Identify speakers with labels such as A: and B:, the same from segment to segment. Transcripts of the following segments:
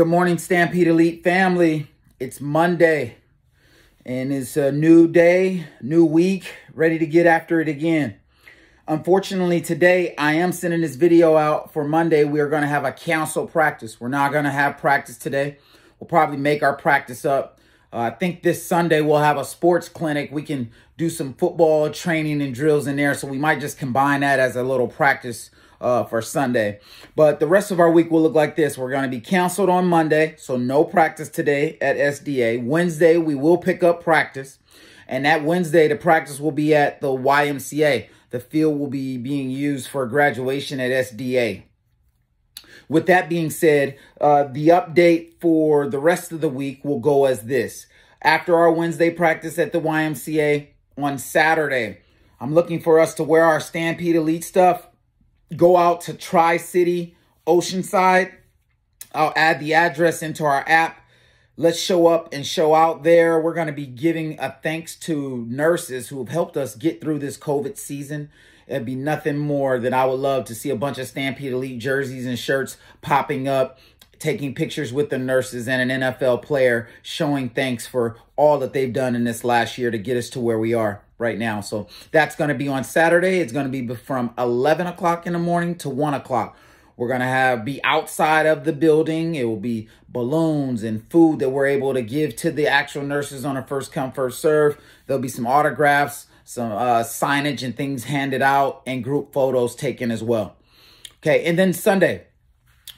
A: Good morning, Stampede Elite family. It's Monday, and it's a new day, new week, ready to get after it again. Unfortunately, today I am sending this video out for Monday. We are going to have a council practice. We're not going to have practice today. We'll probably make our practice up. Uh, I think this Sunday we'll have a sports clinic. We can do some football training and drills in there. So we might just combine that as a little practice uh, for Sunday. But the rest of our week will look like this. We're going to be canceled on Monday, so no practice today at SDA. Wednesday, we will pick up practice. And that Wednesday, the practice will be at the YMCA. The field will be being used for graduation at SDA. With that being said, uh, the update for the rest of the week will go as this. After our Wednesday practice at the YMCA on Saturday, I'm looking for us to wear our Stampede Elite stuff go out to Tri City, Oceanside. I'll add the address into our app. Let's show up and show out there. We're going to be giving a thanks to nurses who have helped us get through this COVID season. It'd be nothing more than I would love to see a bunch of Stampede Elite jerseys and shirts popping up taking pictures with the nurses and an NFL player showing thanks for all that they've done in this last year to get us to where we are right now. So that's going to be on Saturday. It's going to be from 11 o'clock in the morning to 1 o'clock. We're going to have be outside of the building. It will be balloons and food that we're able to give to the actual nurses on a first come first serve. There'll be some autographs, some uh, signage and things handed out and group photos taken as well. Okay, and then Sunday,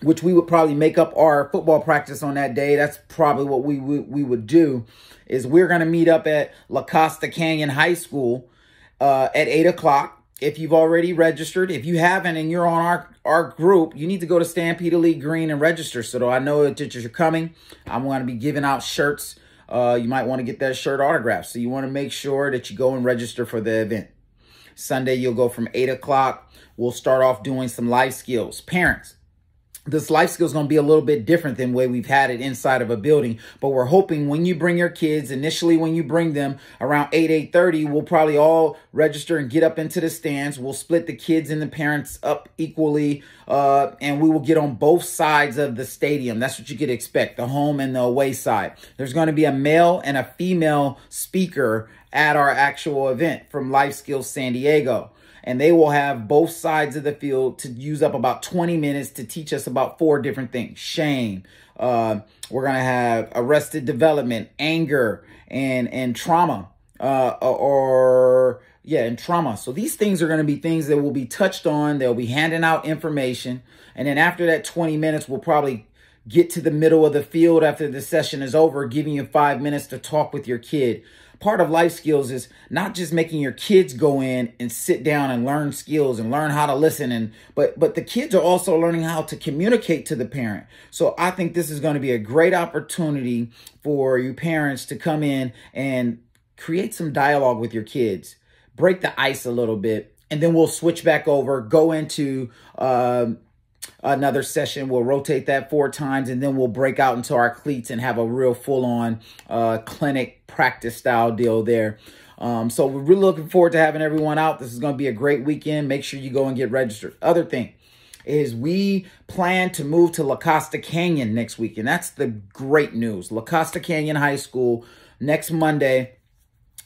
A: which we would probably make up our football practice on that day. That's probably what we would we would do is we're gonna meet up at La Costa Canyon High School uh, at eight o'clock. If you've already registered, if you haven't and you're on our our group, you need to go to Stampede League Green and register. So I know that you're coming. I'm gonna be giving out shirts. Uh, you might want to get that shirt autographed. So you want to make sure that you go and register for the event. Sunday, you'll go from 8 o'clock. We'll start off doing some life skills. Parents, this life skill is going to be a little bit different than way we've had it inside of a building but we're hoping when you bring your kids initially when you bring them around 8 8.30 we'll probably all register and get up into the stands we'll split the kids and the parents up equally uh, and we will get on both sides of the stadium that's what you could expect the home and the away side there's going to be a male and a female speaker at our actual event from life skills san diego and they will have both sides of the field to use up about 20 minutes to teach us about four different things shame uh, we're gonna have arrested development anger and and trauma uh, or yeah and trauma so these things are going to be things that will be touched on they'll be handing out information and then after that 20 minutes we'll probably get to the middle of the field after the session is over giving you five minutes to talk with your kid part of life skills is not just making your kids go in and sit down and learn skills and learn how to listen and but but the kids are also learning how to communicate to the parent. So I think this is going to be a great opportunity for you parents to come in and create some dialogue with your kids. Break the ice a little bit and then we'll switch back over, go into um another session. We'll rotate that four times and then we'll break out into our cleats and have a real full on uh, clinic practice style deal there. Um, so we're really looking forward to having everyone out. This is going to be a great weekend. Make sure you go and get registered. Other thing is we plan to move to La Costa Canyon next week. And that's the great news. La Costa Canyon High School next Monday,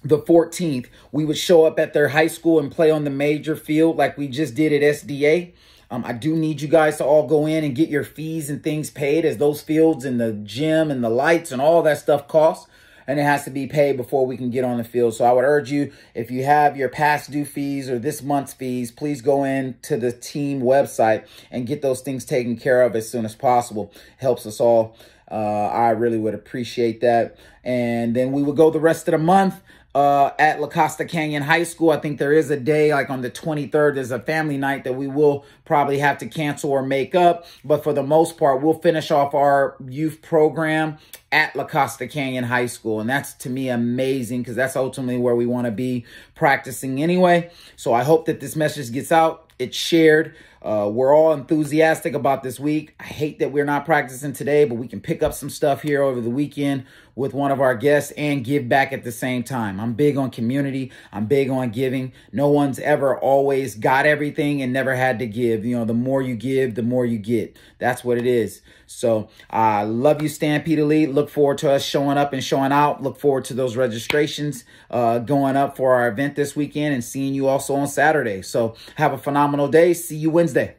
A: the 14th, we would show up at their high school and play on the major field like we just did at SDA. Um, I do need you guys to all go in and get your fees and things paid as those fields and the gym and the lights and all that stuff costs. And it has to be paid before we can get on the field. So I would urge you, if you have your past due fees or this month's fees, please go in to the team website and get those things taken care of as soon as possible. helps us all. Uh, I really would appreciate that. And then we would go the rest of the month uh, at La Costa Canyon High School. I think there is a day, like on the 23rd, there's a family night that we will probably have to cancel or make up. But for the most part, we'll finish off our youth program at La Costa Canyon High School. And that's to me amazing because that's ultimately where we want to be practicing anyway. So I hope that this message gets out. It's shared. Uh, we're all enthusiastic about this week. I hate that we're not practicing today, but we can pick up some stuff here over the weekend with one of our guests and give back at the same time. I'm big on community. I'm big on giving. No one's ever always got everything and never had to give. You know, the more you give, the more you get. That's what it is. So I uh, love you, Stampede Elite. Look forward to us showing up and showing out. Look forward to those registrations uh, going up for our event this weekend and seeing you also on Saturday. So have a phenomenal day. See you Wednesday.